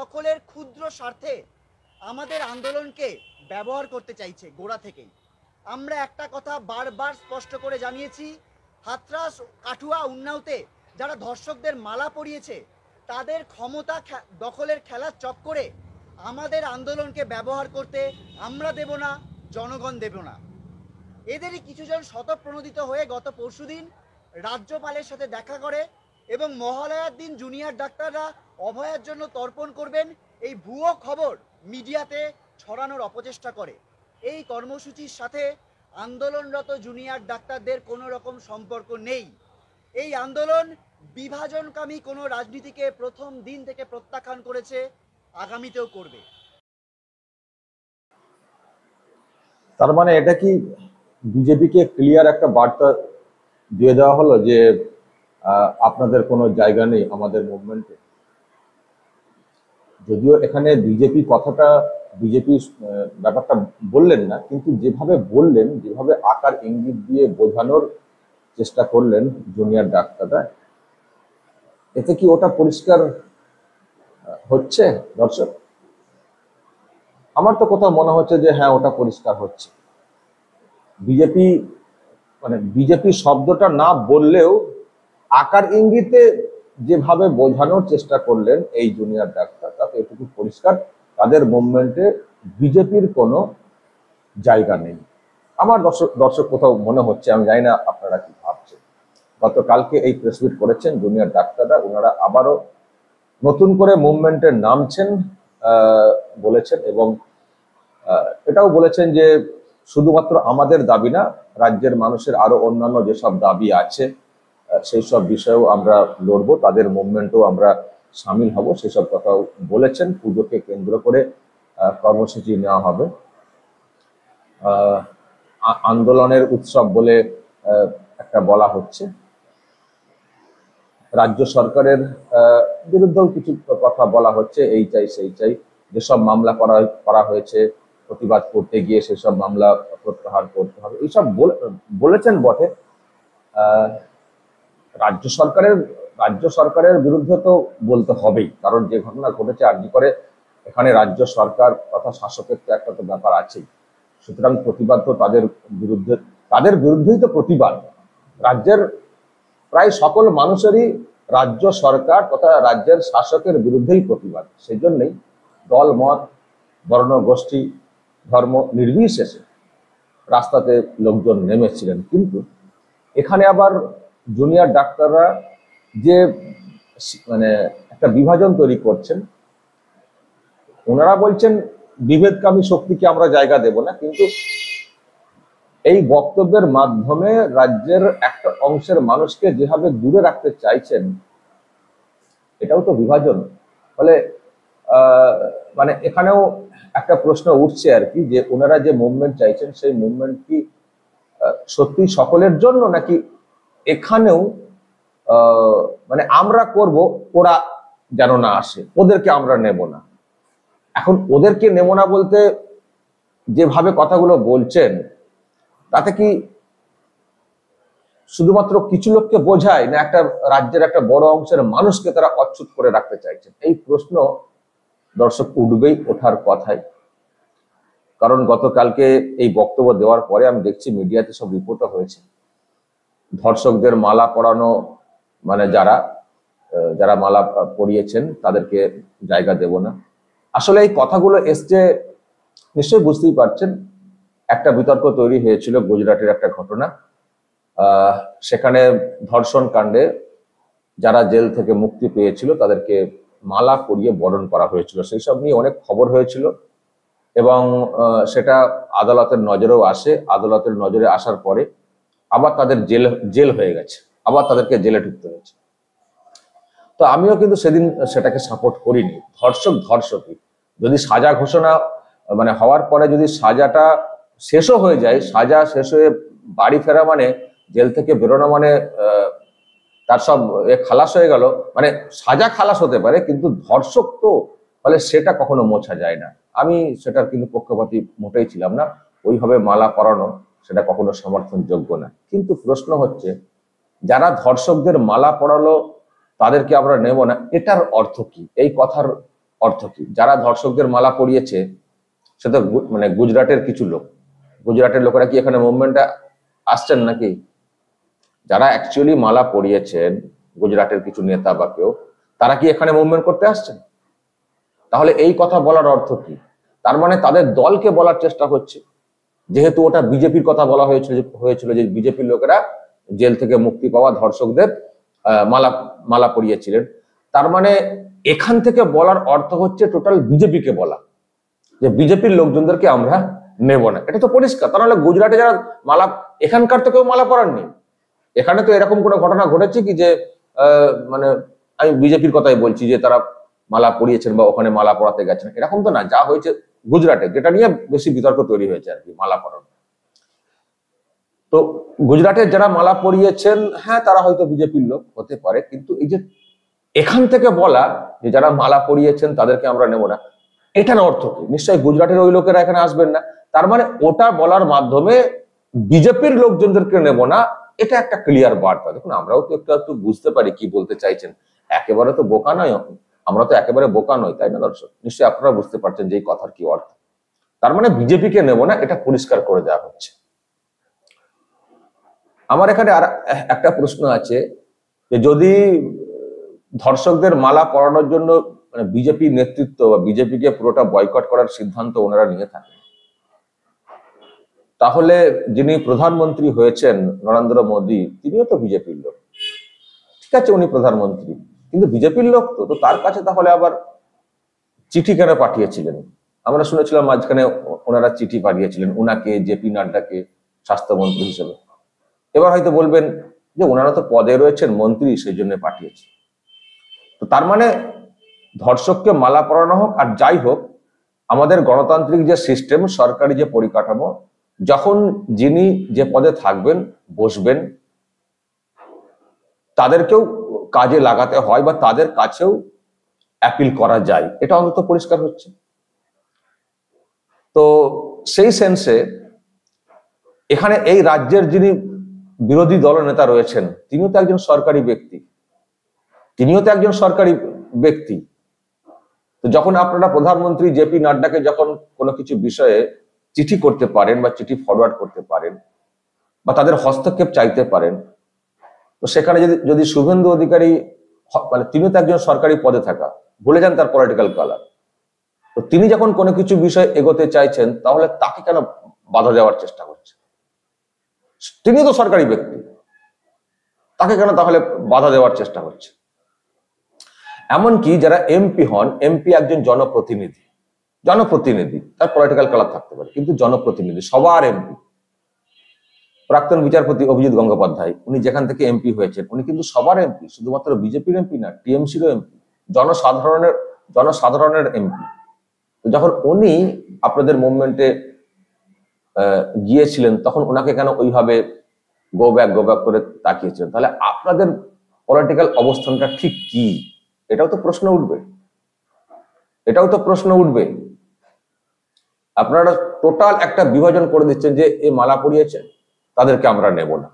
দখলের ক্ষুদ্র স্বার্থে আমাদের আন্দোলনকে ব্যবহার করতে চাইছে গোড়া থেকেই আমরা একটা কথা বারবার স্পষ্ট করে জানিয়েছি হাতরাস কাঠুয়া উন্নাওতে যারা ধর্ষকদের মালা পরিয়েছে তাদের ক্ষমতা দখলের খেলার চক্করে আমাদের আন্দোলনকে ব্যবহার করতে আমরা দেব না জনগণ দেব না এদেরই কিছুজন শতপ্রণোদিত হয়ে গত পরশুদিন রাজ্যপালের সাথে দেখা করে এবং মহালয়ার দিন জুনিয়র ডাক্তাররা অভয়ের জন্য তর্পণ করবেন এই ভুয়ো খবর মিডিয়াতে ছড়ানোর অপচেষ্টা করে এই কর্মসূচির সাথে আন্দোলনরত জুনিয়র ডাক্তারদের কোনো রকম সম্পর্ক নেই এই আন্দোলন বিভাজনকামী কোনো রাজনীতিকে প্রথম দিন থেকে প্রত্যাখ্যান করেছে আগামীতেও করবে তার মানে এটা কি বিজেপিকে ক্লিয়ার একটা বার্তা দিয়ে দেওয়া হলো যে আপনাদের কোনো জায়গা নেই আমাদের মুভমেন্টে যদিও এখানে বিজেপি কথাটা বিজেপি ব্যাপারটা বললেন না কিন্তু যেভাবে বললেন যেভাবে আকার ইঙ্গিত দিয়ে বোঝানোর চেষ্টা করলেন জুনিয়র ডাক্তাররা এতে কি ওটা পরিষ্কার হচ্ছে দর্শক আমার তো কোথাও মনে হচ্ছে যে হ্যাঁ ওটা পরিষ্কার হচ্ছে বিজেপি মানে বিজেপি শব্দটা না বললেও আকার ইঙ্গিতে যেভাবে বোঝানোর চেষ্টা করলেন এই জুনিয়র ডাক্তার তাতে এটুকু পরিষ্কার তাদের মুভমেন্টে বিজেপির কোনো জায়গা নেই আমার দর্শক দর্শক কোথাও মনে হচ্ছে আমি জানি না আপনারা কি ভাবছেন গতকালকে এই প্রেসমিট করেছেন জুনিয়র ডাক্তাররা ওনারা আবারও নতুন করে মুভমেন্টে নামছেন বলেছেন এবং এটাও বলেছেন যে শুধুমাত্র আমাদের দাবি না রাজ্যের মানুষের আরো অন্যান্য যেসব দাবি আছে সেই সব বিষয়েও আমরা লড়বো তাদের মুভমেন্টও আমরা সামিল হব সেসব কথাও বলেছেন পুজোকে কেন্দ্র করে কর্মসূচি নেওয়া হবে আন্দোলনের উৎসব বলে একটা বলা হচ্ছে রাজ্য সরকারের বিরুদ্ধেও কিছু কথা বলা হচ্ছে এই চাই সেই চাই যেসব মামলা করা করা হয়েছে প্রতিবাদ করতে গিয়ে সেসব মামলা প্রত্যাহার করতে হবে এইসব বলেছেন বটে রাজ্য সরকারের রাজ্য সরকারের বিরুদ্ধে তো বলতে হবেই কারণ যে ঘটনা ঘটেছে আর্জি করে এখানে রাজ্য সরকার তথা শাসকের তো একটা তো ব্যাপার আছেই সুতরাং প্রতিবাদ তো তাদের বিরুদ্ধে তাদের বিরুদ্ধেই তো প্রতিবাদ রাজ্যের প্রায় সকল মানুষেরই রাজ্য সরকার তথা রাজ্যের শাসকের বিরুদ্ধেই প্রতিবাদ সেই জন্যই দল মত বর্ণ গোষ্ঠী ধর্ম নির্বিশেষে রাস্তাতে লোকজন নেমেছিলেন কিন্তু এখানে আবার জুনিয়র ডাক্তাররা যে মানে একটা বিভাজন তৈরি করছেন ওনারা বলছেন বিভেদকামী শক্তিকে আমরা জায়গা দেব না কিন্তু এই বক্তব্যের মাধ্যমে রাজ্যের একটা অংশের মানুষকে যেভাবে দূরে রাখতে চাইছেন এটাও তো বিভাজন ফলে মানে এখানেও একটা প্রশ্ন উঠছে আর কি যে ওনারা যে মুভমেন্ট চাইছেন সেই মুভমেন্ট কি সত্যি সকলের জন্য নাকি এখানেও মানে আমরা করব ওরা যেন না আসে ওদেরকে আমরা নেব না এখন ওদেরকে নেব না বলতে যেভাবে কথাগুলো বলছেন তাতে কি শুধুমাত্র কিছু লোককে বোঝায় না একটা রাজ্যের একটা বড় অংশের মানুষকে তারা অচ্ছুত করে রাখতে চাইছেন এই প্রশ্ন দর্শক উঠবেই ওঠার কথাই কারণ গতকালকে এই বক্তব্য দেওয়ার পরে আমি দেখছি মিডিয়াতে সব রিপোর্টও হয়েছে ধর্ষকদের মালা করানো মানে যারা যারা মালা পরিয়েছেন তাদেরকে জায়গা দেব না আসলে এই কথাগুলো এসছে নিশ্চয়ই বুঝতেই পারছেন একটা বিতর্ক তৈরি হয়েছিল গুজরাটের একটা ঘটনা সেখানে ধর্ষণ কাণ্ডে যারা জেল থেকে মুক্তি পেয়েছিল তাদেরকে মালা করিয়ে বরণ করা হয়েছিল সেই সব নিয়ে অনেক খবর হয়েছিল এবং সেটা আদালতের নজরেও আসে আদালতের নজরে আসার পরে আবার তাদের জেল জেল হয়ে গেছে আবার তাদেরকে জেলে ঢুকতে হয়েছে তো আমিও কিন্তু সেদিন সেটাকে সাপোর্ট করিনি ধর্ষক ধর্ষকই যদি সাজা ঘোষণা মানে হওয়ার পরে যদি সাজাটা শেষও হয়ে যায় সাজা শেষ হয়ে বাড়ি ফেরা মানে জেল থেকে বেরোনো মানে তার সব এ খালাস হয়ে গেল মানে সাজা খালাস হতে পারে কিন্তু ধর্ষক তো ফলে সেটা কখনো মোছা যায় না আমি সেটার কিন্তু পক্ষপাতি মোটেই ছিলাম না ওইভাবে মালা পরানো সেটা কখনো সমর্থনযোগ্য না কিন্তু প্রশ্ন হচ্ছে যারা ধর্ষকদের মালা পড়ালো তাদেরকে আমরা নেব না এটার অর্থ কি এই কথার অর্থ কি যারা ধর্ষকদের মালা পরিয়েছে সেটা মানে গুজরাটের কিছু লোক গুজরাটের লোকেরা কি এখানে মুভমেন্টটা আসছেন নাকি যারা অ্যাকচুয়ালি মালা পরিয়েছেন গুজরাটের কিছু নেতা বা কেউ তারা কি এখানে মুভমেন্ট করতে আসছেন তাহলে এই কথা বলার অর্থ কি তার মানে তাদের দলকে বলার চেষ্টা হচ্ছে যেহেতু ওটা বিজেপির কথা বলা হয়েছিল হয়েছিল যে বিজেপির লোকেরা জেল থেকে মুক্তি পাওয়া ধর্ষকদের মালা মালা পরিয়েছিলেন তার মানে এখান থেকে বলার অর্থ হচ্ছে টোটাল বিজেপিকে বলা যে বিজেপির লোকজনদেরকে আমরা নেব না এটা তো পরিষ্কার তার গুজরাটে যারা মালা এখানকার তো কেউ মালা পরাননি এখানে তো এরকম কোনো ঘটনা ঘটেছে কি যে মানে আমি বিজেপির কথাই বলছি যে তারা মালা পরিয়েছেন বা ওখানে মালা পড়াতে গেছেন এরকম তো না যা হয়েছে গুজরাটে যেটা নিয়ে বেশি বিতর্ক তৈরি হয়েছে আর কি মালা পরন তো গুজরাটের যারা মালা পরিয়েছেন হ্যাঁ তারা হয়তো বিজেপির লোক হতে পারে কিন্তু এই যে এখান থেকে বলা যে যারা মালা পরিয়েছেন তাদেরকে আমরা নেব না এটা না অর্থ কি নিশ্চয়ই গুজরাটের ওই লোকেরা এখানে আসবেন না তার মানে ওটা বলার মাধ্যমে বিজেপির লোকজনদেরকে নেব না এটা একটা ক্লিয়ার বার্তা দেখুন আমরাও তো একটু একটু বুঝতে পারি কি বলতে চাইছেন একেবারে তো বোকা নয় আমরা তো একেবারে বোকা নই তাই না দর্শক নিশ্চয়ই আপনারা বুঝতে পারছেন যে এই কথার কি অর্থ তার মানে বিজেপিকে নেব না এটা পরিষ্কার করে দেওয়া হচ্ছে আমার এখানে আর একটা প্রশ্ন আছে যে যদি ধর্ষকদের মালা পরানোর জন্য মানে বিজেপি নেতৃত্ব বা বিজেপিকে পুরোটা বয়কট করার সিদ্ধান্ত ওনারা নিয়ে থাকেন তাহলে যিনি প্রধানমন্ত্রী হয়েছেন নরেন্দ্র মোদী তিনিও তো বিজেপির লোক ঠিক আছে উনি প্রধানমন্ত্রী কিন্তু বিজেপির লোক তো তো তার কাছে তাহলে আবার চিঠি কেন পাঠিয়েছিলেন আমরা শুনেছিলাম মাঝখানে ওনারা চিঠি পাঠিয়েছিলেন ওনাকে জেপি নাড্ডাকে স্বাস্থ্যমন্ত্রী হিসেবে এবার হয়তো বলবেন যে ওনারা তো পদে রয়েছেন মন্ত্রী সেই জন্য পাঠিয়েছে তো তার মানে ধর্ষককে মালা পরানো হোক আর যাই হোক আমাদের গণতান্ত্রিক যে সিস্টেম সরকারি যে পরিকাঠামো যখন যিনি যে পদে থাকবেন বসবেন তাদেরকেও কাজে লাগাতে হয় বা তাদের কাছেও অ্যাপিল করা যায় এটা অন্তত পরিষ্কার হচ্ছে তো সেই সেন্সে এখানে এই রাজ্যের যিনি বিরোধী দলনেতা রয়েছেন তিনিও তো একজন সরকারি ব্যক্তি তিনিও তো একজন সরকারি ব্যক্তি তো যখন আপনারা প্রধানমন্ত্রী জেপি নাড্ডাকে যখন কোনো কিছু বিষয়ে চিঠি করতে পারেন বা চিঠি ফরওয়ার্ড করতে পারেন বা তাদের হস্তক্ষেপ চাইতে পারেন তো সেখানে যদি যদি শুভেন্দু অধিকারী মানে তিনি তো একজন সরকারি পদে থাকা ভুলে যান তার পলিটিক্যাল কালার তো তিনি যখন কোনো কিছু বিষয় এগোতে চাইছেন তাহলে তাকে কেন বাধা দেওয়ার চেষ্টা করছে তিনি তো সরকারি ব্যক্তি তাকে কেন তাহলে বাধা দেওয়ার চেষ্টা হচ্ছে এমনকি যারা এমপি হন এমপি একজন জনপ্রতিনিধি জনপ্রতিনিধি তার পলিটিক্যাল কালার থাকতে পারে কিন্তু জনপ্রতিনিধি সবার এমপি প্রাক্তন বিচারপতি অভিজিৎ গঙ্গোপাধ্যায় উনি যেখান থেকে এমপি হয়েছেন উনি কিন্তু সবার এমপি শুধুমাত্র বিজেপির এমপি না টিএমসির এমপি জনসাধারণের জনসাধারণের এমপি যখন উনি আপনাদের মুভমেন্টে গিয়েছিলেন তখন ওনাকে কেন ওইভাবে গো ব্যাক গো ব্যাক করে তাকিয়েছিলেন তাহলে আপনাদের পলিটিক্যাল অবস্থানটা ঠিক কি এটাও তো প্রশ্ন উঠবে এটাও তো প্রশ্ন উঠবে আপনারা টোটাল একটা বিভাজন করে দিচ্ছেন যে এ মালা পরিয়েছেন তাদেরকে আমরা নেব না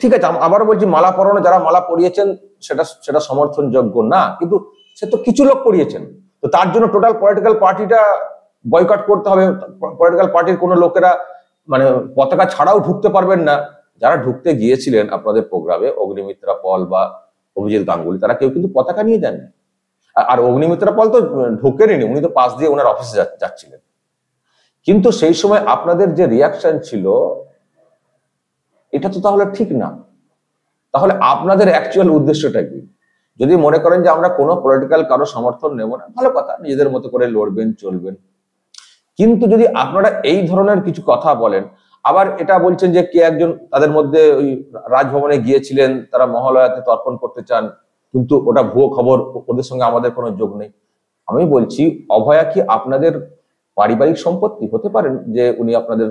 ঠিক আছে আবারও বলছি মালা পরানো যারা মালা পরিয়েছেন সেটা সেটা সমর্থনযোগ্য না কিন্তু সে তো কিছু লোক পরিয়েছেন তো তার জন্য টোটাল পলিটিক্যাল পার্টিটা বয়কট করতে হবে পলিটিক্যাল পার্টির কোনো লোকেরা মানে পতাকা ছাড়াও ঢুকতে পারবেন না যারা ঢুকতে গিয়েছিলেন আপনাদের প্রোগ্রামে অগ্নিমিত্রা পল বা অভিজিৎ গাঙ্গুলি তারা কেউ কিন্তু পতাকা নিয়ে যাননি আর অগ্নিমিত্রা পল তো ঢুকেনি উনি তো পাশ দিয়ে ওনার অফিসে যাচ্ছিলেন কিন্তু সেই সময় আপনাদের যে রিয়াকশন ছিল এটা তো তাহলে ঠিক না তাহলে আপনাদের অ্যাকচুয়াল উদ্দেশ্যটা কি যদি মনে করেন যে আমরা কোনো পলিটিক্যাল কারো সমর্থন নেব না ভালো কথা নিজেদের মতো করে লড়বেন চলবেন কিন্তু যদি আপনারা এই ধরনের কিছু কথা বলেন আবার এটা বলছেন যে কে একজন তাদের মধ্যে ওই রাজভবনে গিয়েছিলেন তারা মহালয়াতে তর্পণ করতে চান কিন্তু ওটা ভুয়ো খবর ওদের সঙ্গে আমাদের কোনো যোগ নেই আমি বলছি অভয়া কি আপনাদের পারিবারিক সম্পত্তি হতে পারে যে উনি আপনাদের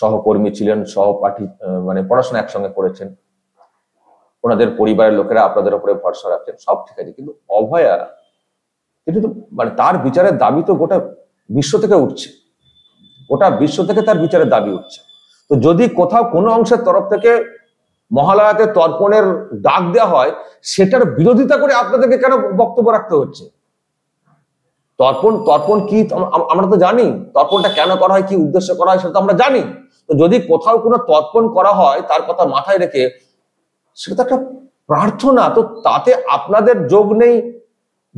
সহকর্মী ছিলেন সহপাঠী মানে পড়াশোনা একসঙ্গে করেছেন ওনাদের পরিবারের লোকেরা আপনাদের উপরে ভরসা রাখছেন সব ঠিক আছে কিন্তু অভয়া কিন্তু তো মানে তার বিচারের দাবি তো গোটা বিশ্ব থেকে উঠছে গোটা বিশ্ব থেকে তার বিচারের দাবি উঠছে তো যদি কোথাও কোনো অংশের তরফ থেকে মহালয়াতে তর্পণের ডাক দেওয়া হয় সেটার বিরোধিতা করে আপনাদেরকে কেন বক্তব্য রাখতে হচ্ছে তর্পণ তর্পণ কি আমরা তো জানি তর্পণটা কেন করা হয় কি উদ্দেশ্য করা হয় সেটা তো আমরা জানি তো যদি কোথাও কোনো তর্পণ করা হয় তার কথা মাথায় রেখে সেটা তো একটা প্রার্থনা তো তাতে আপনাদের যোগ নেই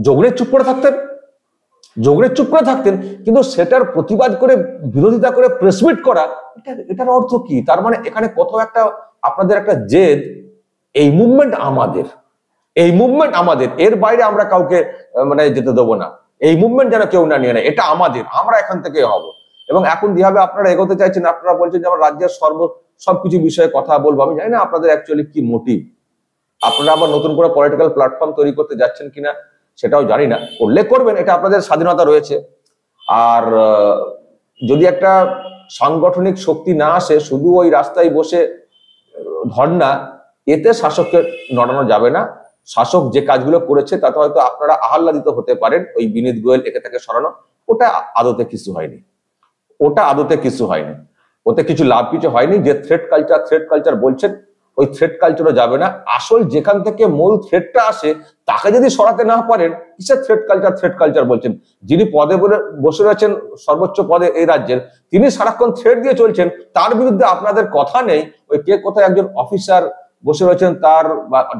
যোগ নেই চুপ করে থাকতেন যোগ নেই চুপ করে থাকতেন কিন্তু সেটার প্রতিবাদ করে বিরোধিতা করে প্রেসমিট করা এটার অর্থ কি তার মানে এখানে কোথাও একটা আপনাদের একটা জেদ এই মুভমেন্ট আমাদের এই মুভমেন্ট আমাদের এর বাইরে আমরা কাউকে মানে যেতে দেবো না এই মুভমেন্ট যেন কেউ না নিয়ে নেয় এটা আমাদের আমরা এখান থেকে হব এবং এখন যেভাবে আপনারা এগোতে চাইছেন আপনারা বলছেন যে আমার রাজ্যের সর্ব সবকিছু বিষয়ে কথা বলবো আমি জানি না আপনাদের অ্যাকচুয়ালি কি মোটিভ আপনারা আবার নতুন করে পলিটিক্যাল প্ল্যাটফর্ম তৈরি করতে যাচ্ছেন কিনা সেটাও জানি না করলে করবেন এটা আপনাদের স্বাধীনতা রয়েছে আর যদি একটা সাংগঠনিক শক্তি না আসে শুধু ওই রাস্তায় বসে ধর্না এতে শাসককে নড়ানো যাবে না শাসক যে কাজগুলো করেছে তাতে হয়তো আপনারা আহ্লাদিত হতে পারেন ওই বিনীত গোয়েল একে তাকে সরানো ওটা আদতে কিছু হয়নি ওটা আদতে কিছু হয়নি ওতে কিছু লাভ কিছু হয়নি যে থ্রেড কালচার থ্রেড কালচার বলছেন ওই থ্রেড কালচারও যাবে না আসল যেখান থেকে মূল থ্রেডটা আসে তাকে যদি সরাতে না পারেন কিসের থ্রেড কালচার থ্রেড কালচার বলছেন যিনি পদে বলে বসে রয়েছেন সর্বোচ্চ পদে এই রাজ্যের তিনি সারাক্ষণ থ্রেড দিয়ে চলছেন তার বিরুদ্ধে আপনাদের কথা নেই ওই কে কোথায় একজন অফিসার বসে রয়েছেন তার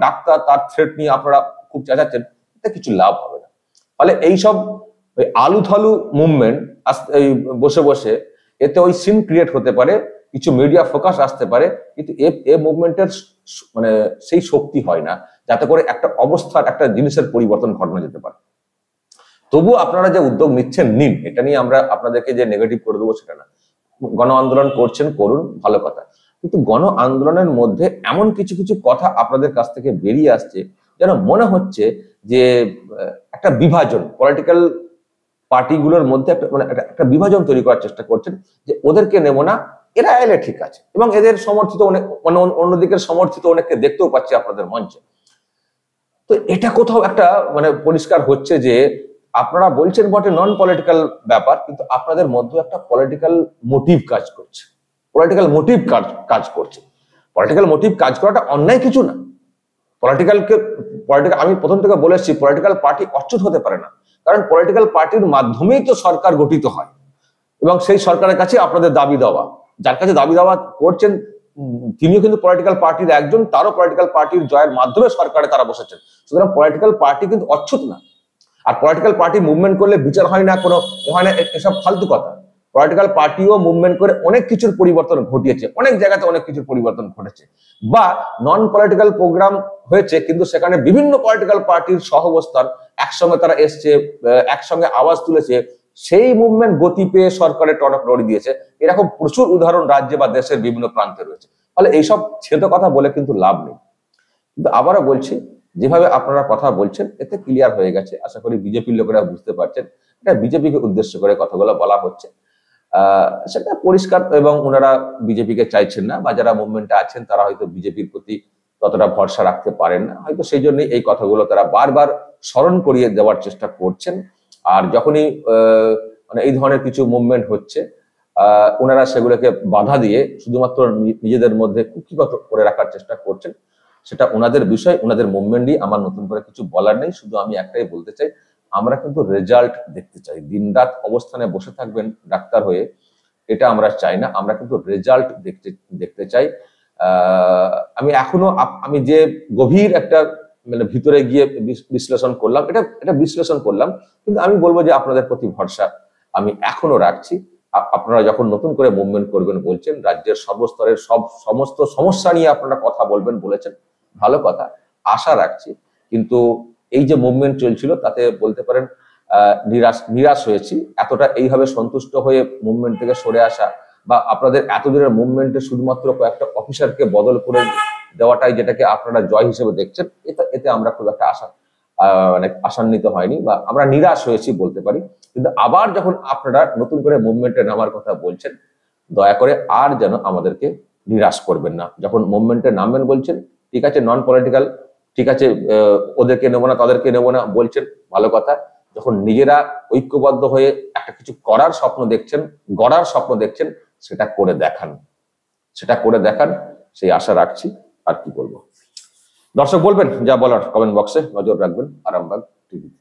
ডাক্তার তার থ্রেট নিয়ে আপনারা খুব চেঁচাচ্ছেন এটা কিছু লাভ হবে না ফলে এইসব ওই আলু থালু মুভমেন্ট বসে বসে এতে ওই সিন ক্রিয়েট হতে পারে কিছু মিডিয়া ফোকাস আসতে পারে কিন্তু এ মুভমেন্টের মানে সেই শক্তি হয় না যাতে করে একটা অবস্থার একটা জিনিসের পরিবর্তন ঘটানো যেতে পারে তবু আপনারা যে উদ্যোগ নিচ্ছেন নিন এটা নিয়ে আমরা আপনাদেরকে যে নেগেটিভ করে দেবো সেটা না গণ আন্দোলন করছেন করুন ভালো কথা কিন্তু গণ আন্দোলনের মধ্যে এমন কিছু কিছু কথা আপনাদের কাছ থেকে বেরিয়ে আসছে যেন মনে হচ্ছে যে একটা বিভাজন পলিটিক্যাল পার্টিগুলোর মধ্যে একটা মানে একটা বিভাজন তৈরি করার চেষ্টা করছেন যে ওদেরকে নেব না এরা এলে ঠিক আছে এবং এদের সমর্থিত অনেক মানে অন্যদিকের সমর্থিত অনেককে দেখতেও পাচ্ছি আপনাদের মঞ্চে তো এটা কোথাও একটা মানে পরিষ্কার হচ্ছে যে আপনারা বলছেন বটে নন পলিটিক্যাল ব্যাপার কিন্তু আপনাদের মধ্যে একটা পলিটিক্যাল মোটিভ কাজ করছে পলিটিক্যাল মোটিভ কাজ কাজ করছে পলিটিক্যাল মোটিভ কাজ করাটা অন্যায় কিছু না পলিটিক্যালকে পলিটিক্যাল আমি প্রথম থেকে বলে এসেছি পলিটিক্যাল পার্টি অচ্যুত হতে পারে না কারণ পলিটিক্যাল পার্টির মাধ্যমেই তো সরকার গঠিত হয় এবং সেই সরকারের কাছে আপনাদের দাবি দেওয়া যার কাছে দাবি দেওয়া করছেন তিনিও কিন্তু পলিটিক্যাল পার্টির একজন তারও পলিটিক্যাল পার্টির জয়ের মাধ্যমে সরকারে তারা বসেছেন সুতরাং পলিটিক্যাল পার্টি কিন্তু অচ্ছুত না আর পলিটিক্যাল পার্টি মুভমেন্ট করলে বিচার হয় না কোনো হয় না এসব ফালতু কথা পলিটিক্যাল পার্টিও মুভমেন্ট করে অনেক কিছুর পরিবর্তন ঘটিয়েছে অনেক জায়গাতে অনেক কিছুর পরিবর্তন ঘটেছে বা নন পলিটিক্যাল প্রোগ্রাম হয়েছে কিন্তু সেখানে বিভিন্ন পলিটিক্যাল পার্টির সহবস্থান একসঙ্গে তারা এসছে একসঙ্গে আওয়াজ তুলেছে সেই মুভমেন্ট গতি পেয়ে সরকারের টনক নড়ি দিয়েছে এরকম প্রচুর উদাহরণ রাজ্যে বা দেশের বিভিন্ন প্রান্তে রয়েছে ফলে এইসব ছেদ কথা বলে কিন্তু লাভ নেই কিন্তু আবারও বলছি যেভাবে আপনারা কথা বলছেন এতে ক্লিয়ার হয়ে গেছে আশা করি বিজেপির লোকেরা বুঝতে পারছেন এটা বিজেপিকে উদ্দেশ্য করে কথাগুলো বলা হচ্ছে সেটা পরিষ্কার এবং ওনারা বিজেপিকে চাইছেন না বা যারা মুভমেন্টে আছেন তারা হয়তো বিজেপির প্রতি ততটা ভরসা রাখতে পারেন না হয়তো সেই জন্যই এই কথাগুলো তারা বারবার স্মরণ করিয়ে দেওয়ার চেষ্টা করছেন আর যখনই মানে এই ধরনের কিছু মুভমেন্ট হচ্ছে ওনারা সেগুলোকে বাধা দিয়ে শুধুমাত্র নিজেদের মধ্যে কুকিগত করে রাখার চেষ্টা করছেন সেটা ওনাদের বিষয় ওনাদের মুভমেন্টই আমার নতুন করে কিছু বলার নেই শুধু আমি একটাই বলতে চাই আমরা কিন্তু রেজাল্ট দেখতে চাই দিনরাত অবস্থানে বসে থাকবেন ডাক্তার হয়ে এটা আমরা চাই না আমরা কিন্তু রেজাল্ট দেখতে দেখতে চাই আমি এখনো আমি যে গভীর একটা মানে ভিতরে গিয়ে বিশ্লেষণ করলাম এটা এটা বিশ্লেষণ করলাম কিন্তু আমি বলবো যে আপনাদের প্রতি ভরসা আমি এখনো রাখছি আপনারা যখন নতুন করে মুভমেন্ট করবেন বলছেন রাজ্যের সর্বস্তরের সব সমস্ত সমস্যা নিয়ে আপনারা কথা বলবেন বলেছেন ভালো কথা আশা রাখছি কিন্তু এই যে মুভমেন্ট চলছিল তাতে বলতে পারেন নিরাশ নিরাশ হয়েছি এতটা এইভাবে সন্তুষ্ট হয়ে মুভমেন্ট থেকে সরে আসা বা আপনাদের এতদিনের মুভমেন্টে শুধুমাত্র কয়েকটা অফিসারকে বদল করে দেওয়াটাই যেটাকে আপনারা জয় হিসেবে দেখছেন এতে আমরা খুব একটা আশা মানে আশান্বিত হয়নি বা আমরা নিরাশ হয়েছি বলতে পারি কিন্তু আবার যখন আপনারা নতুন করে মুভমেন্টে নামার কথা বলছেন দয়া করে আর যেন আমাদেরকে নিরাশ করবেন না যখন মুভমেন্টে নামবেন বলছেন ঠিক আছে নন পলিটিক্যাল ঠিক আছে ওদেরকে নেবো না তাদেরকে নেবো না বলছেন ভালো কথা যখন নিজেরা ঐক্যবদ্ধ হয়ে একটা কিছু করার স্বপ্ন দেখছেন গড়ার স্বপ্ন দেখছেন সেটা করে দেখান সেটা করে দেখান সেই আশা রাখছি আর কি বলবো দর্শক বলবেন যা বলার কমেন্ট বক্সে নজর রাখবেন আরামবাগ টিভিতে